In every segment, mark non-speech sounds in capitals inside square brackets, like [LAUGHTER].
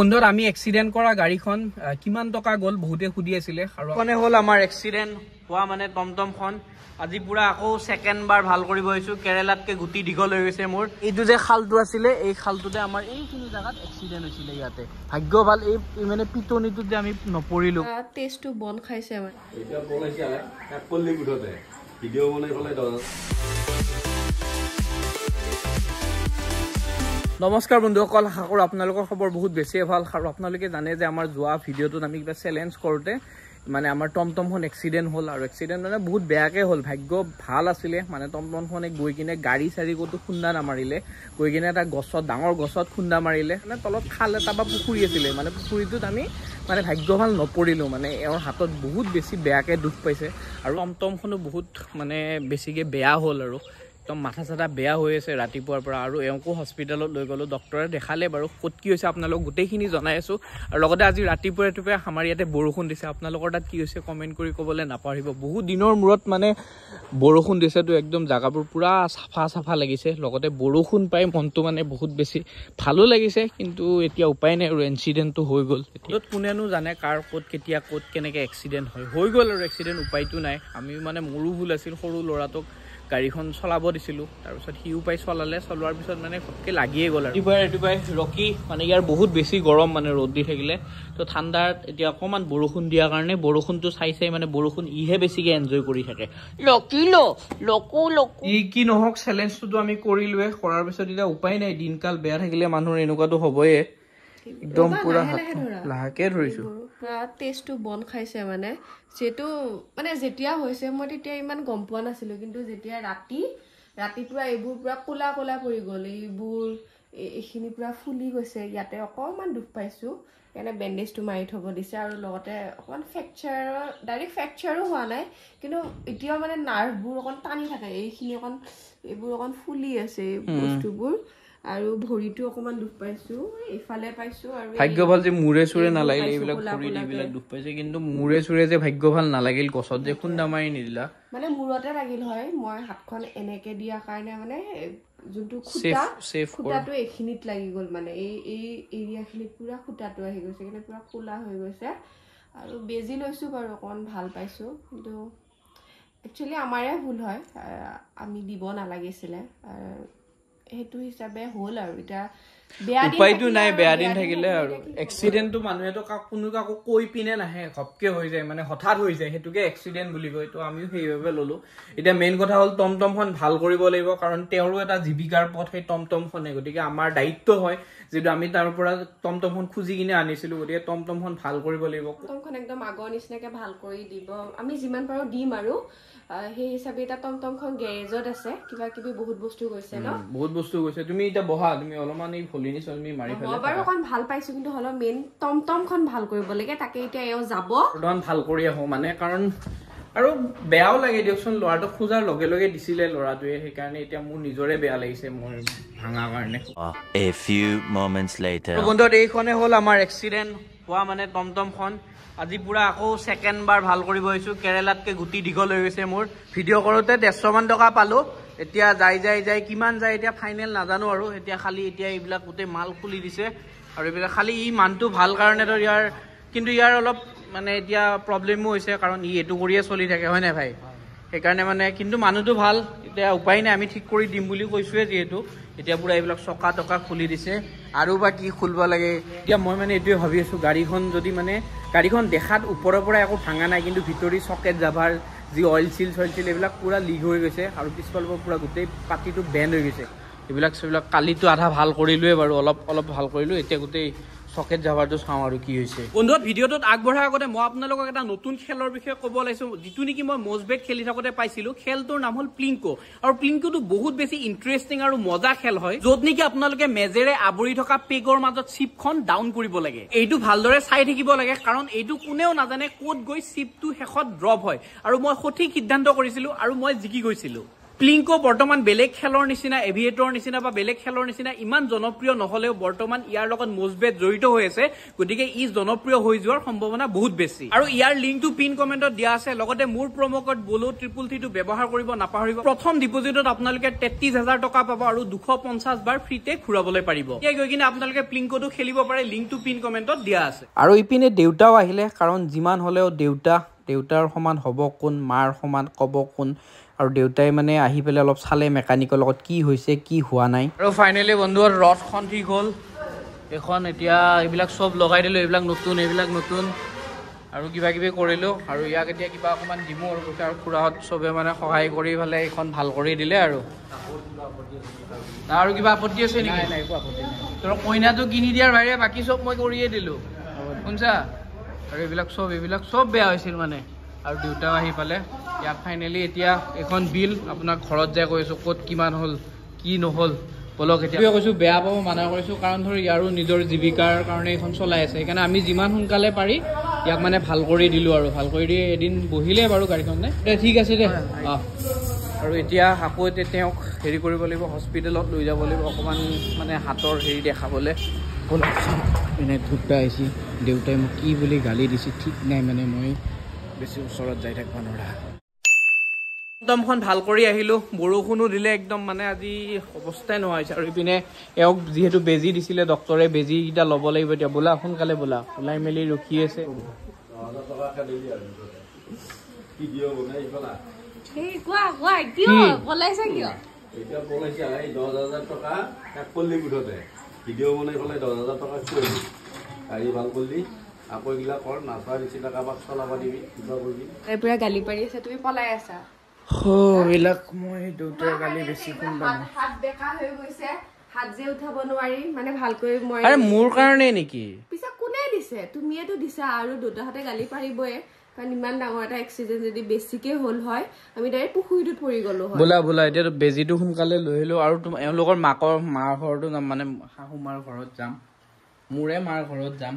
বন্ধুত আমি এক্সিডেন্ট কৰা গাড়ীখন কিমান টকা গল বহুতে সুধি আছিলে মানে হল আমাৰ এক্সিডেন্ট হোৱা মানে টমটমখন আজি পুৰা আকৌ ছেকেণ্ড বাৰ ভাল কৰিব আহিছো গুটি দীঘল হৈ গৈছে মোৰ এইটো যে খালটো আছিলে এই খালটোতে আমাৰ এইখিনি জেগাত এক্সিডেণ্ট হৈছিলে ইয়াতে ভাগ্য ভাল এই মানে পিটনিটোত যে আমি নপৰিলো নমস্কাৰ বন্ধুসকল আশা কৰোঁ আপোনালোকৰ খবৰ বহুত বেছিয়ে ভাল আৰু আপোনালোকে জানে যে আমাৰ যোৱা ভিডিঅ'টোত আমি কিবা চেলেঞ্জ কৰোঁতে মানে আমাৰ টমটমখন এক্সিডেণ্ট হ'ল আৰু এক্সিডেণ্ট মানে বহুত বেয়াকৈ হ'ল ভাগ্য ভাল আছিলে মানে টমটমখনে গৈ কিনে গাড়ী চাৰি ক'তো খুন্দা নামাৰিলে গৈ কিনে এটা গছত ডাঙৰ গছত খুন্দা মাৰিলে মানে তলত খাল এটা বা পুখুৰী আছিলে মানে পুখুৰীটোত আমি মানে ভাগ্য ভাল নপৰিলোঁ মানে এওঁৰ হাতত বহুত বেছি বেয়াকৈ দুখ পাইছে আৰু টমটমখনো বহুত মানে বেছিকৈ বেয়া হ'ল আৰু একদম মাথা চাথা বেয়া হৈ আছে ৰাতিপুৱাৰ পৰা আৰু এওঁকো হস্পিটেলত লৈ গ'লোঁ ডক্টৰে দেখালে বাৰু ক'ত কি হৈছে আপোনালোকক গোটেইখিনি জনাই আছোঁ আৰু লগতে আজি ৰাতিপুৱা ৰাতিপুৱাই আমাৰ ইয়াতে বৰষুণ দিছে আপোনালোকৰ তাত কি হৈছে কমেণ্ট কৰি ক'বলৈ নাপাহৰিব বহুত দিনৰ মূৰত মানে বৰষুণ দিছেতো একদম জেগাবোৰ পূৰা চাফা চাফা লাগিছে লগতে বৰষুণ পাই মনটো মানে বহুত বেছি ভালো লাগিছে কিন্তু এতিয়া উপায় নাই আৰু এক্সিডেণ্টটো হৈ গ'ল য'ত কোনেনো জানে কাৰ ক'ত কেতিয়া ক'ত কেনেকৈ এক্সিডেণ্ট হয় হৈ গ'ল আৰু এক্সিডেণ্ট উপায়টো নাই আমি মানে মোৰো ভুল আছিল সৰু ল'ৰাটোক গাড়ীখন চলাব দিছিলোঁ তাৰপিছত সিও পাই চলালে চলোৱাৰ পিছত মানে ঘপকে লাগিয়ে গ'ল আৰু ৰাতিপুৱাই ৰখি মানে ইয়াৰ বহুত বেছি গৰম মানে ৰ'দ দি থাকিলে তো ঠাণ্ডাত এতিয়া অকণমান বৰষুণ দিয়াৰ কাৰণে বৰষুণটো চাই চাই মানে বৰষুণ ইহে বেছিকে এনজয় কৰি থাকে কি নহওক চেলেঞ্জটোতো আমি কৰিলোৱে কৰাৰ পিছত এতিয়া উপায় নাই দিনকাল বেয়া থাকিলে মানুহৰ এনেকুৱাটো হবয়ে একদম পুৰা লাহেকে ধৰিছো টেষ্টটো বন খাইছে মানে যিহেতু মানে যেতিয়া হৈছে মই তেতিয়া ইমান গম পোৱা নাছিলোঁ কিন্তু যেতিয়া ৰাতি ৰাতিপুৱা এইবোৰ পূৰা ক'লা ক'লা পৰি গ'ল এইবোৰ এইখিনি পূৰা ফুলি গৈছে ইয়াতে অকণমান দুখ পাইছোঁ সেইকাৰণে বেণ্ডেজটো মাৰি থ'ব দিছে আৰু লগতে অকণমান ফ্ৰেকচাৰৰ ডাইৰেক্ট ফ্ৰেকচাৰো হোৱা নাই কিন্তু এতিয়াও মানে নাৰ্ভবোৰ অকণ টানি থাকে এইখিনি অকণ এইবোৰ অকণ ফুলি আছে এই বস্তুবোৰ আৰু ভৰিটো অকণমান দুখ পাইছো ইফালে পাইছো আৰু ভাগ্য ভাল যে মূৰে চুৰে নালাগিল এইবিলাক ভৰিত এইবিলাক দুখ পাইছে কিন্তু মূৰে চুৰে যে ভাগ্য ভাল নালাগিল গছত যে খুন্দা মাৰি নিদিলা মানে মূৰতে লাগিল হয় মই হাতখন এনেকে দিয়া কাৰণে মানে যোনটো সূতাটো এইখিনিত লাগি গ'ল মানে এই এই এৰিয়াখিনিত পুৰা সূতাটো আহি গৈছে কিন্তু পুৰা ক'লা হৈ গৈছে আৰু বেজি লৈছোঁ বাৰু অকণমান ভাল পাইছোঁ কিন্তু একচুৱেলি আমাৰে ভুল হয় আমি দিব নালাগিছিলে সেইটো হিচাপে হ'ল আৰু এতিয়া উপায়টো নাই বেয়া দিন থাকিলে আৰু এক্সিডেণ্টটো মানুহেতো কোনো কাকো কৈ পিনে নাহে ঘপকে হৈ যায় মানে হঠাৎ হৈ যায় সেইটোকে এক্সিডেণ্ট বুলি কয় তো আমিও সেইবাবে ললো এতিয়া মেইন কথা হ'ল টমটমখন ভাল কৰিব লাগিব কাৰণ তেওঁৰো এটা জীৱিকাৰ পথ সেই টমটমখনে গতিকে আমাৰ দায়িত্ব হয় যিটো আমি তাৰ পৰা টমটমখন খুজি কিনে আনিছিলোঁ গতিকে টমটমখন ভাল কৰিব লাগিব টমটমখন একদম আগৰ নিচিনাকৈ ভাল কৰি দিব আমি যিমান পাৰো দিম আৰু সেই হিচাপে এতিয়া টমটমখন গেৰেজত আছে কিবা কিবি বহুত বস্তু গৈছে ন বহুত বস্তু গৈছে তুমি এতিয়া বহা তুমি অলপমান এই ভলি নিছ তুমি মাৰি মই বাৰু অকণ ভাল পাইছো কিন্তু হ'লেও মেইন টমটমখন ভাল কৰিব লাগে তাকে এতিয়া এওঁ যাব অকণমান ভাল কৰি আহো মানে কাৰণ আৰু বেয়াও লাগে দিয়কচোন ল'ৰাটো খোজাৰ লগে লগে দিছিলে ল'ৰাটোৱে সেইকাৰণে এতিয়া মোৰ নিজৰে বেয়া লাগিছে মোৰ ভাঙাৰ কাৰণে এইখনে হ'ল আমাৰ এক্সিডেণ্ট হোৱা মানে টমটমখন আজি পুৰা আকৌ ছেকেণ্ড বাৰ ভাল কৰিব আহিছোঁ কেৰেলাতকৈ গুটি দীঘল হৈ গৈছে মোৰ ভিডিঅ' কৰোঁতে ডেৰশমান টকা পালোঁ এতিয়া যাই যাই যাই কিমান যায় এতিয়া ফাইনেল নাজানো আৰু এতিয়া খালি এতিয়া এইবিলাক গোটেই মাল খুলি দিছে আৰু এইবিলাক খালি ই মানটো ভাল কাৰণেতো ইয়াৰ কিন্তু ইয়াৰ অলপ মানে এতিয়া প্ৰব্লেমো হৈছে কাৰণ ই এইটো কৰিয়ে চলি থাকে হয় নাই ভাই সেইকাৰণে মানে কিন্তু মানুহটো ভাল এতিয়া উপায় নাই আমি ঠিক কৰি দিম বুলি কৈছোৱে যিহেতু এতিয়া পূৰা এইবিলাক চকা টকা খুলি দিছে আৰু বা কি খুলিব লাগে এতিয়া মই মানে এইটোৱে ভাবি আছোঁ গাড়ীখন যদি মানে গাড়ীখন দেখাত ওপৰৰ পৰা একো ভাঙা নাই কিন্তু ভিতৰি চকেট যাবাৰ যি অইল চিল চইল চিল এইবিলাক পূৰা লিক হৈ গৈছে আৰু পিছফালৰ পৰা গোটেই পাতিটো বেণ্ড হৈ গৈছে এইবিলাক চবিলাক কালিতো আধা ভাল কৰিলোৱে বাৰু অলপ অলপ ভাল কৰিলোঁ এতিয়া গোটেই চকেট জাভাৰটো চাওঁ আৰু কি হৈছে বন্ধুৰ ভিডিঅ'টোত আগবঢ়াৰ আগতে মই আপোনালোকক এটা নতুন খেলৰ বিষয়ে ক'ব লাগিছো যিটো নেকি মই মজবেট খেলি থাকোঁতে পাইছিলো খেলটোৰ নাম হ'ল প্লিংকো আৰু প্লিংকোটো বহুত বেছি ইণ্টাৰেষ্টিং আৰু মজা খেল হয় য'ত নেকি আপোনালোকে মেজেৰে আৱৰি থকা পেগৰ মাজত চিপখন ডাউন কৰিব লাগে এইটো ভালদৰে চাই থাকিব লাগে কাৰণ এইটো কোনেও নাজানে ক'ত গৈ চিপটো শেষত ড্ৰপ হয় আৰু মই সঠিক সিদ্ধান্ত কৰিছিলো আৰু মই জিকি গৈছিলো প্লিংকো বৰ্তমান বেলেগ খেলৰ নিচিনা এভিয়েটৰ নিচিনা বা বেলেগ খেলৰ নিচিনা ইমান জনপ্ৰিয় নহলেও বৰ্তমান ইয়াৰ লগত মজবেদ জড়িত হৈ আছে গতিকে ই জনপ্ৰিয় হৈ যোৱাৰ সম্ভাৱনা বহুত বেছি আৰু ইয়াৰ লিংকটো পিন কমেণ্টত দিয়া আছে লগতে মোৰ প্ৰম' ক'ড বলো ট্ৰিপল থ্ৰীটো ব্যৱহাৰ কৰিব নাপাহৰিব প্ৰথম ডিপজিটত আপোনালোকে তেত্ৰিশ হাজাৰ টকা পাব আৰু দুশ পঞ্চাছ বাৰ ফ্ৰীতে ঘূৰাবলৈ পাৰিব এতিয়া গৈ কিনে আপোনালোকে প্লিংকটো খেলিব পাৰে লিংকটো পিন কমেণ্টত দিয়া আছে আৰু ইপিনে দেউতাও আহিলে কাৰণ যিমান হলেও দেউতা দেউতাৰ সমান হ'ব কোন মাৰ সমান ক'ব কোন আৰু দেউতাই মানে আহি পেলাই অলপ চালে মেকানিকৰ লগত কি হৈছে কি হোৱা নাই আৰু ফাইনেলি বন্ধুৰ ৰথখন ঠিক হ'ল এইখন এতিয়া এইবিলাক চব লগাই দিলোঁ এইবিলাক নতুন এইবিলাক নতুন আৰু কিবা কিবি কৰিলোঁ আৰু ইয়াক এতিয়া কিবা অকণমান দিমো আৰু আৰু খুৰাহঁত চবে মানে সহায় কৰি পেলাই এইখন ভাল কৰি দিলে আৰু আৰু কিবা আপত্তি আছে নেকি তোৰ কইনাটো কিনি দিয়াৰ বাহিৰে বাকী চব মই কৰিয়ে দিলোঁ শুনছা আৰু এইবিলাক চব এইবিলাক চব বেয়া হৈছিল মানে আৰু দেউতাও আহি পালে ইয়াক ফাইনেলি এতিয়া এখন বিল আপোনাক ঘৰত যে কৈ আছোঁ ক'ত কিমান হ'ল কি নহ'ল ব'লক এতিয়া কৈছোঁ বেয়া পাব মানা কৰিছোঁ কাৰণ ধৰ ইয়াৰো নিজৰ জীৱিকাৰ কাৰণে এইখন চলাই আছে সেইকাৰণে আমি যিমান সোনকালে পাৰি ইয়াক মানে ভাল কৰি দিলোঁ আৰু ভাল কৰি দি এদিন বহিলে বাৰু গাড়ীখনে এতিয়া ঠিক আছে দে আৰু এতিয়া আকৌ এতিয়া তেওঁক হেৰি কৰিব লাগিব হস্পিটেলত লৈ যাব লাগিব অকণমান মানে হাতৰ হেৰি দেখাবলৈ এনে ধুপটা আহিছে দেউতাই মোক কি বুলি গালি দিছে ঠিক নাই মানে মই বেছি ওচৰত যাই থাকিব নোৱাৰা একদমখন ভাল কৰি আহিলোঁ বৰষুণো দিলে একদম মানে আজি অৱস্থাই নহয় হৈছে আৰু ইপিনে এওঁক যিহেতু বেজী দিছিলে ডক্টৰে বেজীকেইটা ল'ব লাগিব এতিয়া বোলা সোনকালে বোলা ওলাই মেলি ৰখি আছে মোৰ কাৰণে নেকি পিছে কোনে দিছে তুমিয়েতো দিছা আৰু দেউতাহঁতে গালি পাৰিবই কাৰণ ইমান ডাঙৰ এটা এক্সিডেণ্ট যদি বেছিকে হল হয় আমি ডাইৰেক্ট পুখুৰীটোত পৰি গলো বোলা বোলা এতিয়া বেজিটো সোনকালে লৈ আহিলো আৰু এওঁলোকৰ মাকৰ মাৰ ঘৰতো যাম মানে শাহু মাৰ ঘৰত যাম মোৰে মাৰ ঘৰত যাম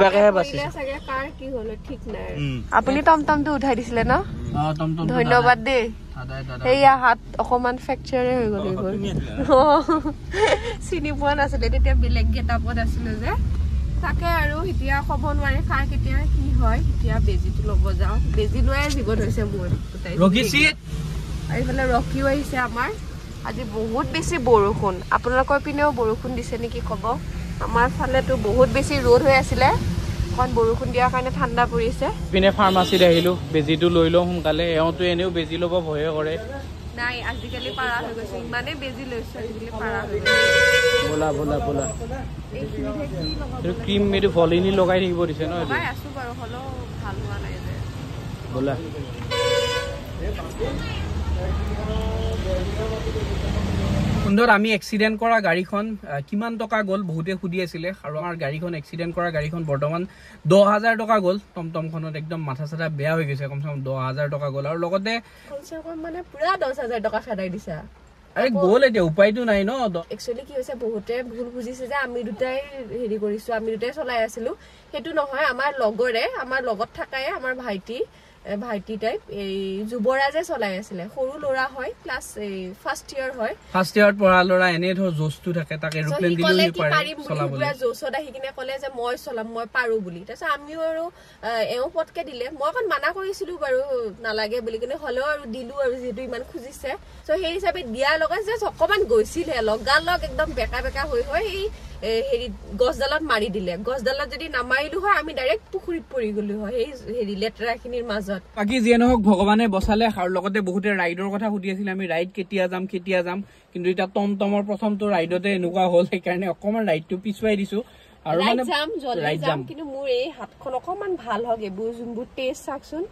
আপুনি টমটম তো উঠাই দিছিলে ন ধন্যবাদ দে এইয়া হাত অকমান ফ্ৰেকচাৰে হৈ গল চিনি পোৱা নাছিলে তেতিয়া বেলেগ গেটাপত আছিলো যে তাকে আৰু এতিয়া ক'ব নোৱাৰি কাৰ কেতিয়া কি হয় এতিয়া বেজীটো ল'ব যাওঁ বেজী লোৱাই জীৱন হৈছে মোৰ এইফালে ৰখিও আহিছে আমাৰ আজি বহুত বেছি বৰষুণ আপোনালোকৰ পিনেও বৰষুণ দিছে নেকি ক'ব আমাৰ ফালে বহুত বেছি ৰোদ হৈ আছিলে কোন বৰুখন দিয়া কাৰণে ঠাণ্ডা পৰিছে পিনে ফার্মাসি দেহিলু বেজি লৈ লওঁ হুমকালে এওটো এনেও বেজি লব ভয় কৰে লগাই থাকিব দিছে ন আছো বাৰু হলো ভাল হোৱা নাই সুন্দর আমি এক্সিডেন্ট করা গাড়িখন কিমান টাকা গল বহুতে সুদি আছিলে আর আমার গাড়িখন এক্সিডেন্ট করা গাড়িখন বর্তমান দশ হাজার টাকা গল টমটম খনত একদম মাথা সাথা বেয়া হয়ে গেছে কমসে কম দশ হাজার টাকা গল আর লগতে মানে পুরা দশ হাজার টাকা খাদাই দিছা আরে গোল এটা উপায়তো নাই ন একচুয়ালি কি হয়েছে বহুতে ভুল বুঝিছে যে আমি দুটাই হেৰি কৰিছো আমি দুটাই চলাই আছিলো সেইটো নহয় আমাৰ লগৰে আমাৰ লগত থাকায়ে আমাৰ ভাইটি ভাইটি টাইপ এই যুৱৰাজে চলাই আছিলে সৰু ল'ৰা হয় ক্লাছ এই ফাৰ্ষ্ট ইয়াৰ হয় ফাৰ্ষ্ট ইয়াৰ পৰা ল'ৰা এনে ধৰ জোচটো থাকে তাকে এৰোপ্লেন দিলে কি পাৰিম বুলি জোচত আহি কিনে ক'লে যে মই চলাম মই পাৰোঁ বুলি তাৰপিছত আমিও আৰু এওঁ পটকে দিলে মই অকণ মানা কৰিছিলোঁ বাৰু নালাগে বুলি কিনে হ'লেও আৰু দিলোঁ আৰু যিহেতু ইমান খুজিছে চ' সেই হিচাপে দিয়া লগত যে অকণমান গৈছিলহে লগালগ একদম বেকা বেকা হৈ হৈ এই হেৰি গছডালত মাৰি দিলে গছডালত যদি নামাৰিলোঁ হয় আমি ডাইৰেক্ট পুখুৰীত পৰি গলো হয় সেই হেৰি লেতেৰাখিনিৰ মাজত পিছত বাকি যিয়ে নহওক ভগৱানে বচালে আৰু লগতে বহুতে ৰাইডৰ কথা সুধি আছিলে আমি ৰাইড কেতিয়া যাম কেতিয়া যাম কিন্তু এতিয়া টম টমৰ প্ৰথমটো ৰাইডতে এনেকুৱা হ'ল সেইকাৰণে অকণমান ৰাইডটো পিছুৱাই দিছো আৰু মানে লাইক যাম কিন্তু মোৰ এই হাতখন অকমান ভাল হ'ক এবোৰ যোনবোৰ টেষ্ট চাকচোন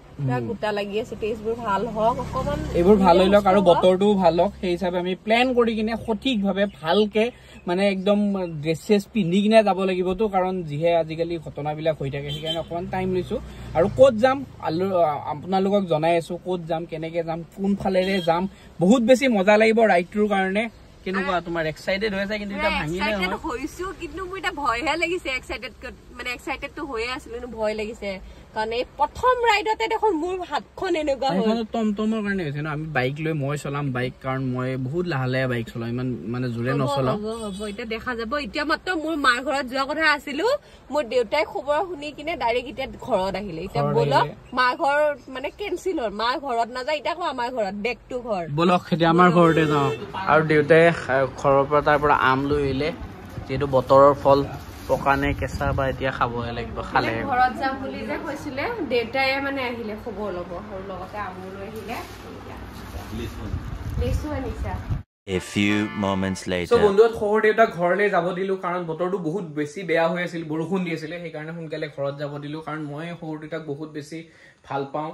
গোটা লাগি আছে টেষ্টবোৰ ভাল হ'ক অকমান এইবোৰ ভাল হৈ লওক আৰু বতৰটোও ভাল হওক সেই হিচাপে আমি প্লেন কৰি কিনে সঠিকভাৱে ভালকে মানে একদম ড্ৰেছেছ পিন্ধি কিনে যাব লাগিবতো কাৰণ যিহে আজিকালি ঘটনাবিলাক হৈ থাকে সেইকাৰণে অকণমান টাইম লৈছোঁ আৰু ক'ত যাম আলো আপোনালোকক জনাই আছোঁ ক'ত যাম কেনেকৈ যাম কোনফালেৰে যাম বহুত বেছি মজা লাগিব ৰাইডটোৰ কাৰণে কেনেকুৱা তোমাৰ এক্সাইটেড হৈ যায় কিন্তু এটা ভাঙি নাই এক্সাইটেড হৈছো কিন্তু মই এটা ভয়হে লাগিছে এক্সাইটেড মানে এক্সাইটেড তো হৈয়ে আছিল কিন্তু ভয় লাগিছে কাৰণ এই প্ৰথম ৰাইডতে দেখোন মোৰ হাতখন এনেকুৱা হ'ল টমটমৰ কাৰণে হৈছে ন আমি বাইক লৈ মই চলাম বাইক কাৰণ মই বহুত লাহে লাহে বাইক চলাওঁ ইমান মানে জোৰে নচলাওঁ এতিয়া দেখা যাব এতিয়া মাত্ৰ মোৰ মাৰ ঘৰত যোৱা কথা আছিলো মোৰ দেউতাই খবৰ শুনি কিনে ডাইৰেক্ট এতিয়া ঘৰত আহিলে এতিয়া বলক মাৰ ঘৰ মানে কেঞ্চেল হ'ল মাৰ ঘৰত নাযায় এতিয়া আকৌ আমাৰ ঘৰত বেগ টু ঘৰ বলক এতিয়া আমাৰ ঘৰতে যাওঁ আৰু দেউতাই ঘৰৰ পৰা তাৰ পৰা আম লৈ আহিলে যিহেতু বতৰৰ ফল পকানে কেঁচা বা এতিয়া খাবহে লাগিব খালে ঘৰত যাম বুলি যে কৈছিলে দেউতাই মানে আহিলে খবৰ ল'ব আৰু লগতে আমোলৈ আহিলে A few moments later. So, বন্ধুত খহৰ দেউতা ঘৰলৈ যাব দিলো কাৰণ বতৰটো বহুত বেছি বেয়া হৈ আছিল বৰষুণ দি আছিলে সোনকালে ঘৰত যাব দিলো কাৰণ মই সৰু দেউতাক বহুত বেছি ভাল পাওঁ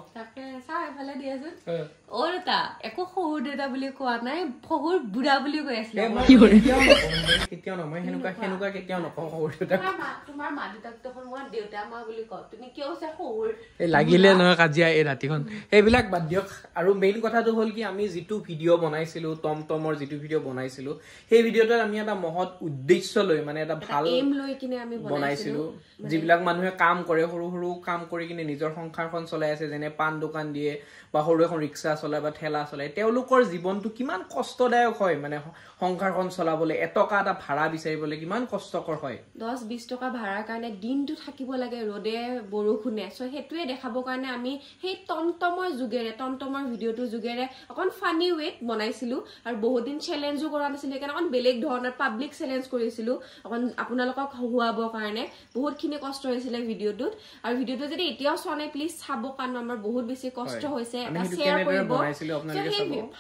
একো শহুৰ দেউতা বুলি কোৱা নাই শহুৰ বুঢ়া বুলি কৈ আছিলে কেতিয়াও নহয় সেনেকুৱা সেনেকুৱা কেতিয়াও নকওঁ শহুৰ দেউতাক তোমাৰ মা দেউতাক দেউতা মা বুলি কওঁ তুমি কিয় শহুৰ লাগিলে নহয় কাজিয়া এই ৰাতিখন সেইবিলাক বাদ দিয়ক আৰু মেইন কথাটো হ'ল কি আমি যিটো ভিডিঅ' বনাইছিলোঁ টম টমৰ যিটো ভিডিঅ' বনাইছিলোঁ সেই ভিডিঅ'টোত আমি এটা মহৎ উদ্দেশ্য লৈ মানে এটা ভাল লৈ কিনে আমি বনাইছিলোঁ যিবিলাক মানুহে কাম কৰে সৰু সৰু কাম কৰি কিনে নিজৰ সংসাৰখন চলে চলাই আছে যেনে পাণ দোকান দিয়ে বা সৰু এখন ৰিক্সা চলাই বা ঠেলা চলাই তেওঁলোকৰ জীৱনটো কিমান কষ্টদায়ক হয় মানে সংসাৰখন চলাবলৈ এটকা এটা ভাড়া বিচাৰিবলৈ কিমান কষ্টকৰ হয় দহ বিশ টকা ভাড়াৰ কাৰণে দিনটো থাকিব লাগে ৰ'দে বৰষুণে চ' সেইটোৱে দেখাবৰ কাৰণে আমি সেই টমটমৰ যোগেৰে টমটমৰ ভিডিঅ'টোৰ যোগেৰে অকণ ফানি ৱেত বনাইছিলোঁ আৰু বহুত দিন চেলেঞ্জো কৰা নাছিলোঁ সেইকাৰণে অকণ বেলেগ ধৰণৰ পাব্লিক চেলেঞ্জ কৰিছিলোঁ অকণ আপোনালোকক হহুৱাবৰ কাৰণে বহুতখিনি কষ্ট হৈছিলে ভিডিঅ'টোত আৰু ভিডিঅ'টো যদি এতিয়াও চোৱা নাই প্লিজ চাব পাবৰ আমাৰ বহুত বেছি কষ্ট হৈছে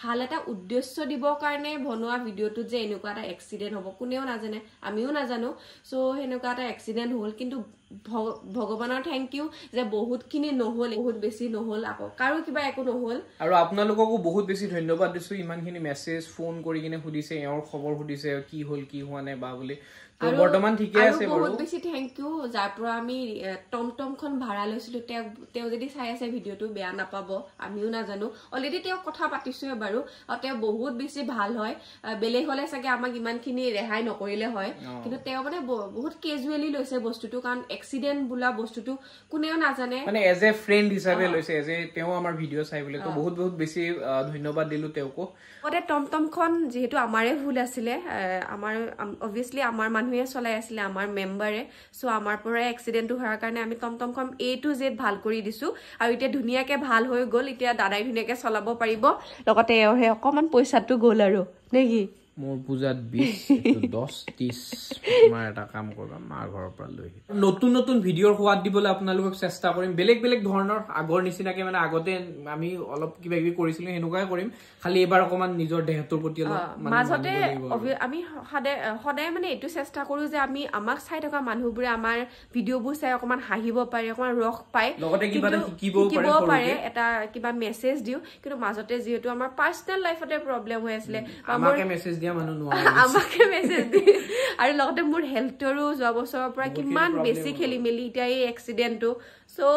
ভাল এটা উদ্দেশ্য দিবৰ কাৰণে বনোৱা ভিডিঅ'টোত যে এনেকুৱা এটা এক্সিডেণ্ট হ'ব কোনেও নাজানে আমিও নাজানো চ' সেনেকুৱা এটা এক্সিডেণ্ট হ'ল কিন্তু ভগৱানৰ থেংক ইউ যে বহুতখিনি নহ'ল বহুত বেছি নহ'ল আকৌ কাৰো কিবা একো নহ'ল আৰু আপোনালোককো বহুত বেছি ধন্যবাদ দিছো ইমানখিনি মেছেজ ফোন কৰি কিনে সুধিছে এওঁৰ খবৰ সুধিছে কি হ'ল কি হোৱা নাই বা বুলি বৰ্তমান ঠিকে আছে বহুত বেছি থ্যাংক ইউ যাৰ পৰা আমি টমটম খন ভাড়া লৈছিলো তেওঁ যদি চাই আছে ভিডিঅ'টো বেয়া নাপাব আমিও নাজানো অলৰেডি তেওঁ কথা পাতিছোৱে বাৰু আৰু তেওঁ বহুত বেছি ভাল হয় বেলেগ হলে চাগে আমাক ইমানখিনি ৰেহাই নকৰিলে হয় কিন্তু তেওঁ মানে বহুত কেজুৱেলি লৈছে বস্তুটো কাৰণ এক্সিডেণ্ট বোলা বস্তুটো কোনেও নাজানে মানে এজ এ ফ্ৰেণ্ড হিচাপে লৈছে এজ এ তেওঁ আমাৰ ভিডিঅ' চাই বুলি বহুত বহুত বেছি ধন্যবাদ দিলো তেওঁকো টমটমখন যিহেতু আমাৰে ভুল আছিলে আমাৰ অভিয়াছলি আমাৰ মানুহ মানুহে চলাই আছিলে আমাৰ মেম্বাৰে চ' আমাৰ পৰাই এক্সিডেণ্টটো হোৱাৰ কাৰণে আমি টমটমখন এ টু জেড ভাল কৰি দিছোঁ আৰু এতিয়া ধুনীয়াকৈ ভাল হৈ গ'ল এতিয়া দাদাই ধুনীয়াকৈ চলাব পাৰিব লগতে এওঁহে অকণমান পইচাটো গ'ল আৰু নে কি মোৰ পূজাত বিশ দহ ত্ৰিশ মই এটা কাম কৰিবা মাৰ ঘৰৰ পৰা লৈ নতুন নতুন ভিডিঅ'ৰ সোৱাদ দিবলৈ আপোনালোকক চেষ্টা কৰিম বেলেগ বেলেগ ধৰণৰ আগৰ নিচিনাকে মানে আগতে আমি অলপ কিবা কিবি কৰিছিলো সেনেকুৱাই কৰিম খালি এইবাৰ অকমান নিজৰ দেহটোৰ প্ৰতি অলপ মাজতে আমি সদায় মানে এইটো চেষ্টা কৰো যে আমি আমাক চাই থকা মানুহবোৰে আমাৰ ভিডিঅ'বোৰ চাই অকণমান হাঁহিব পাৰে অকণমান ৰস পায় লগতে কিবা শিকিব পাৰে এটা কিবা মেছেজ দিওঁ কিন্তু মাজতে যিহেতু আমাৰ পাৰ্চনেল লাইফতে প্ৰব্লেম হৈ আছিলে দুখীয়া মানুহ [LAUGHS] আমাকে মেছেজ দি আৰু লগতে মোৰ হেল্থৰো যোৱা বছৰৰ পৰা কিমান বেছি খেলি মেলি এতিয়া এই এক্সিডেণ্টটো চ'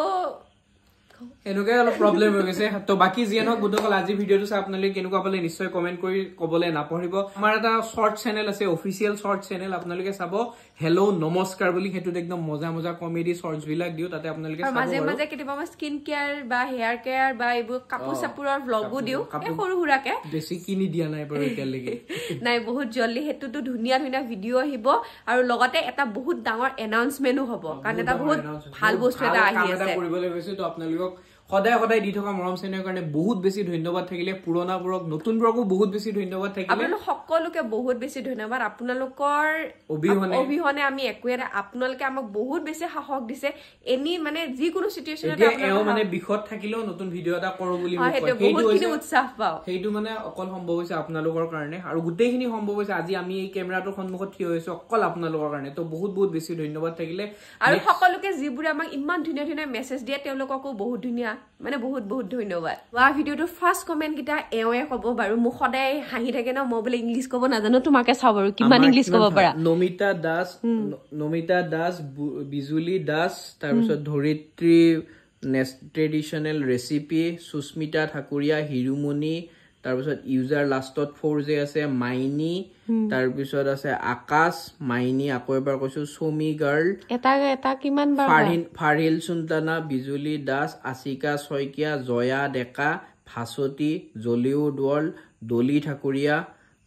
এনেকুৱাই অলপ প্ৰব্লেম হৈ গৈছে ত' বাকী যিয়ে নহওক বুদ্ধসকল আজি ভিডিঅ'টো চাই আপোনালোকে কেনেকুৱা পালে নিশ্চয় কমেণ্ট কৰি ক'বলৈ নাপাহৰিব আমাৰ এটা শ্বৰ্ট চেনেল আছে অফিচিয়েল শ্বৰ্ট চেনেল আপোনালোকে চাব হেল্ল' নমস্কাৰ বুলি সেইটোত একদম মজা মজা কমেডি শ্বৰ্টছবিলাক দিওঁ তাতে আপোনালোকে মাজে মাজে কেতিয়াবা স্কিন কেয়াৰ বা হেয়াৰ কেয়াৰ বা এইবোৰ কাপোৰ চাপোৰৰ ব্লগো দিওঁ সৰু সুৰাকে বেছি কিনি দিয়া নাই বাৰু এতিয়ালৈকে [LAUGHS] নাই বহুত জল্দি সেইটোতো ধুনীয়া ধুনীয়া ভিডিঅ' আহিব আৰু লগতে এটা বহুত ডাঙৰ এনাউন্সমেণ্টো হ'ব কাৰণ এটা বহুত ভাল বস্তু এটা আহি আছে কৰিবলৈ গৈছে ত' আপোনালোকক সদায় সদায় দি থকা মৰম চেনেহৰ কাৰণে বহুত বেছি ধন্যবাদ থাকিলে পুৰণাবোৰক নতুনবোৰকো বহুত বেছি ধন্যবাদ থাকিলে সকলোকে বহুত বেছি ধন্যবাদ আপোনালোকৰ অবিহনে অবিহনে আমি একোৱে আপোনালোকে আমাক বহুত বেছি সাহস দিছে এনেই মানে যিকোনো এওঁ মানে বিষত থাকিলেও নতুন ভিডিঅ' এটা কৰোঁ বুলি উৎসাহ পাওঁ সেইটো মানে অকল সম্ভৱ হৈছে আপোনালোকৰ কাৰণে আৰু গোটেইখিনি সম্ভৱ হৈছে আজি আমি এই কেমেৰাটোৰ সন্মুখত থিয় হৈছো অকল আপোনালোকৰ কাৰণে তো বহুত বহুত বেছি ধন্যবাদ থাকিলে আৰু সকলোকে যিবোৰে আমাক ইমান ধুনীয়া ধুনীয়া মেছেজ দিয়ে তেওঁলোককো বহুত ধুনীয়া মানে বহুত বহুত ধন্যবাদ ৱা ভিডিঅ'টোৰ ফাৰ্ষ্ট কমেণ্টকেইটা এওঁৱে ক'ব বাৰু মোক সদায় হাঁহি থাকে ন মই বোলে ইংলিছ ক'ব নাজানো তোমাকে চাওঁ বাৰু কিমান ইংলিছ ক'ব পাৰা নমিতা দাস নমিতা দাস বিজুলী দাস তাৰপিছত ধৰিত্ৰী ট্ৰেডিশ্যনেল ৰেচিপি সুস্মিতা ঠাকুৰীয়া হিৰুমণি তাৰপিছত ইউজাৰ লাষ্টত ফ'ৰ জে আছে মাইনি তাৰপিছত আছে আকাশ মাইনি আকৌ এবাৰ কৈছো চমি গাৰ্ল ফাৰিল চুন্তানা বিজুলী দাস আচিকা শইকীয়া জয়া ডেকা ভাচতি জলিউড ৱৰ্ল্ড দলি ঠাকুৰীয়া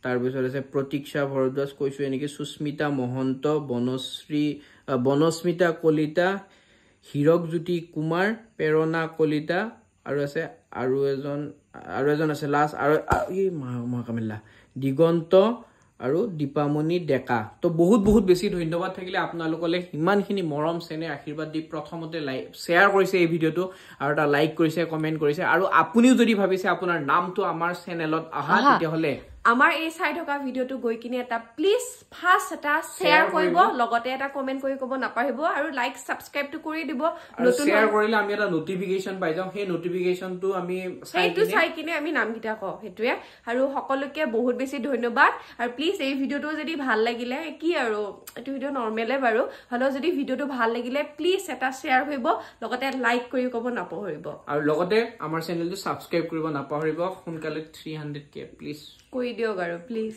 তাৰপিছত আছে প্ৰতীক্ষা ভৰদ্বাজ কৈছো এনেকে সুস্মিতা মহন্ত বনশ্ৰী বনস্মিতা কলিতা হিৰকজ্যোতি কুমাৰ প্ৰেৰণা কলিতা আৰু আছে আৰু এজন আৰু এজন আছে লাষ্ট আৰু এই মহাকামিল্লা দিগন্ত আৰু দীপামণি ডেকা তো বহুত বহুত বেছি ধন্যবাদ থাকিলে আপোনালোকলৈ সিমানখিনি মৰম চেনে আশীৰ্বাদ দি প্ৰথমতে লাইক শ্বেয়াৰ কৰিছে এই ভিডিঅ'টো আৰু এটা লাইক কৰিছে কমেণ্ট কৰিছে আৰু আপুনিও যদি ভাবিছে আপোনাৰ নামটো আমাৰ চেনেলত অহা তেতিয়াহ'লে আমাৰ এই চাই থকা ভিডিঅ'টো গৈ কিনে এটা প্লিজ ফাৰ্ষ্ট এটা শ্বেয়াৰ কৰিব লগতে এটা কমেণ্ট কৰি ক'ব নাপাহৰিব আৰু লাইক ছাবস্ক্ৰাইবটো কৰি দিব শ্বেয়াৰ কৰিলে আমি এটা নটিফিকেশ্যন পাই যাওঁ সেই নটিফিকেশ্যনটো আমি সেইটো চাই কিনে আমি নামকেইটা কওঁ সেইটোৱে আৰু সকলোকে বহুত বেছি ধন্যবাদ আৰু প্লিজ এই ভিডিঅ'টো যদি ভাল লাগিলে কি আৰু এইটো ভিডিঅ' নৰ্মেলে বাৰু হ'লেও যদি ভিডিঅ'টো ভাল লাগিলে প্লিজ এটা শ্বেয়াৰ কৰিব লগতে লাইক কৰি ক'ব নাপাহৰিব আৰু লগতে আমাৰ চেনেলটো ছাবস্ক্ৰাইব কৰিব নাপাহৰিব সোনকালে থ্ৰী হাণ্ড্ৰেড কে প্লিজ কৰি দিয়ক আৰু প্লিজ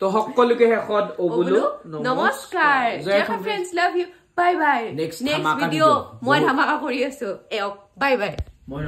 তো সকলোকে শেষত অবলো নমস্কাৰ জয় হা friends love you bye bye next next video' মই ধামাকা কৰি আছো এওক বাই বাই মই